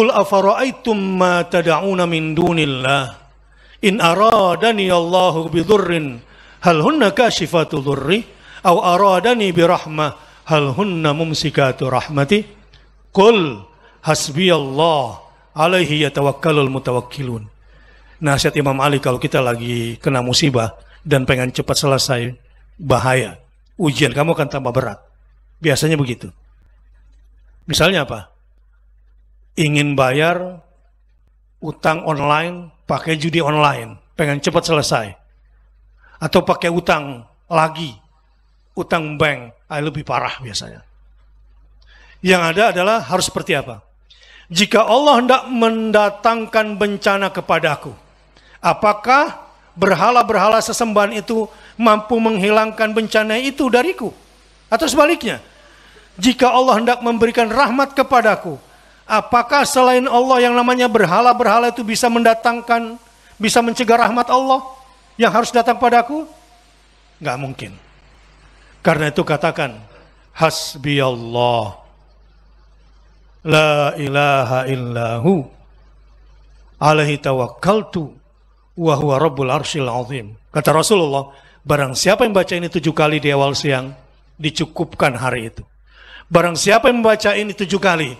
Qul afara'aitum ma tad'una min dunillah in aradani Allahu bidurrin hal hunna kashifatu dhurri aw aradani rahmah hal hunna mumsikatu rahmati Qul hasbiyallah alaihi yatawakkalul mutawakkilun Nasihat Imam Ali kalau kita lagi kena musibah dan pengen cepat selesai bahaya ujian kamu akan tambah berat biasanya begitu misalnya apa ingin bayar utang online pakai judi online, pengen cepat selesai. Atau pakai utang lagi, utang bank, ah, lebih parah biasanya. Yang ada adalah harus seperti apa? Jika Allah hendak mendatangkan bencana kepadaku, apakah berhala-berhala sesembahan itu mampu menghilangkan bencana itu dariku? Atau sebaliknya, jika Allah hendak memberikan rahmat kepadaku, Apakah selain Allah yang namanya berhala-berhala itu bisa mendatangkan, bisa mencegah rahmat Allah yang harus datang padaku? Gak mungkin. Karena itu katakan, hasbi Allah, la ilaha illahu, alaihi tawakkaltu, Wahuwa rabbul arsil azim. Kata Rasulullah, barang siapa yang baca ini tujuh kali di awal siang, dicukupkan hari itu. Barang siapa yang membaca ini tujuh kali,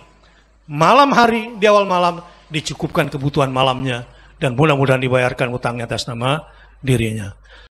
malam hari, di awal malam, dicukupkan kebutuhan malamnya. Dan mudah-mudahan dibayarkan utangnya atas nama dirinya.